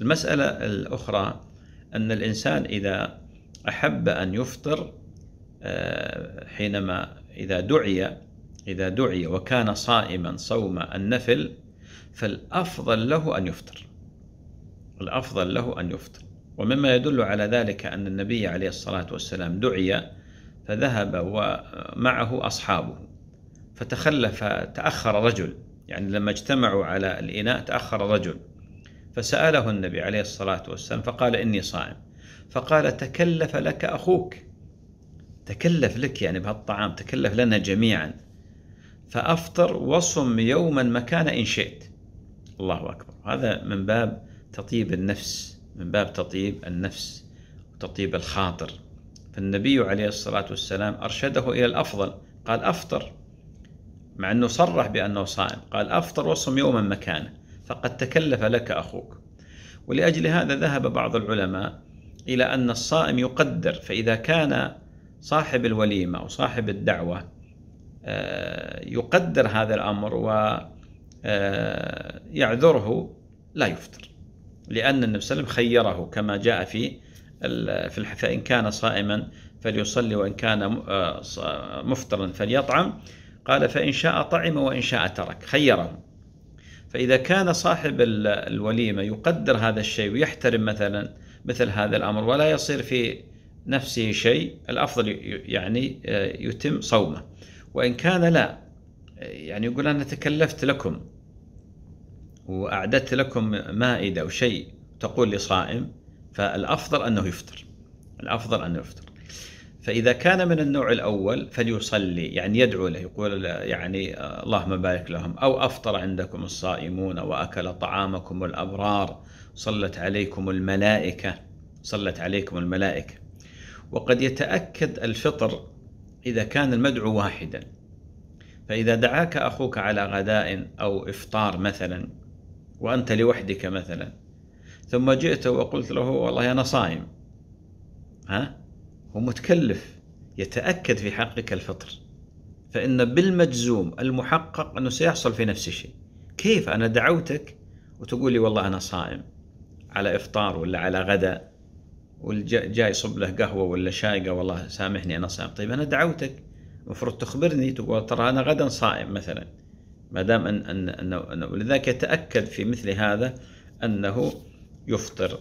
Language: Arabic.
المسألة الأخرى أن الإنسان إذا أحب أن يفطر آه، حينما إذا دعي إذا دعي وكان صائما صوم النفل فالأفضل له أن يفطر الأفضل له أن يفطر ومما يدل على ذلك أن النبي عليه الصلاة والسلام دعي فذهب ومعه أصحابه فتخلف تأخر رجل يعني لما اجتمعوا على الإناء تأخر رجل فسأله النبي عليه الصلاة والسلام فقال إني صائم فقال تكلف لك أخوك تكلف لك يعني بهالطعام تكلف لنا جميعا فأفطر وصم يوما مكان إن شئت الله أكبر هذا من باب تطيب النفس من باب تطيب النفس وتطيب الخاطر فالنبي عليه الصلاة والسلام أرشده إلى الأفضل قال أفطر مع أنه صرح بأنه صائم قال أفطر وصم يوما مكانه فقد تكلف لك أخوك ولأجل هذا ذهب بعض العلماء إلى أن الصائم يقدر فإذا كان صاحب الوليمة أو صاحب الدعوة آه، يقدر هذا الأمر ويعذره آه، لا يفطر لأن النبي صلى الله عليه وسلم خيره كما جاء في في فإن كان صائما فليصلي وإن كان آه، مفطرا فليطعم قال فإن شاء طعم وإن شاء ترك خيره فإذا كان صاحب الوليمة يقدر هذا الشيء ويحترم مثلا مثل هذا الأمر ولا يصير في نفسه شيء الأفضل يعني آه، يتم صومه وإن كان لا يعني يقول أنا تكلفت لكم وأعددت لكم مائدة أو شيء تقول لصائم فالأفضل أنه يفطر الأفضل أنه يفطر فإذا كان من النوع الأول فليصلي يعني يدعو له يقول يعني اللهم بارك لهم أو أفطر عندكم الصائمون وأكل طعامكم الأبرار صلت عليكم الملائكة صلت عليكم الملائكة وقد يتأكد الفطر إذا كان المدعو واحدا فإذا دعاك أخوك على غداء أو إفطار مثلا وأنت لوحدك مثلا ثم جئت وقلت له والله أنا صائم ها ومتكلف يتأكد في حقك الفطر فإن بالمجزوم المحقق أنه سيحصل في نفس الشيء كيف أنا دعوتك وتقول لي والله أنا صائم على إفطار ولا على غداء والجاي يصب له قهوة ولا شاي قال والله سامحني أنا صائم طيب أنا دعوتك المفروض تخبرني تقول ترى أنا غدا صائم مثلا ما دام أن أن أنه ولذلك يتأكد في مثل هذا أنه يفطر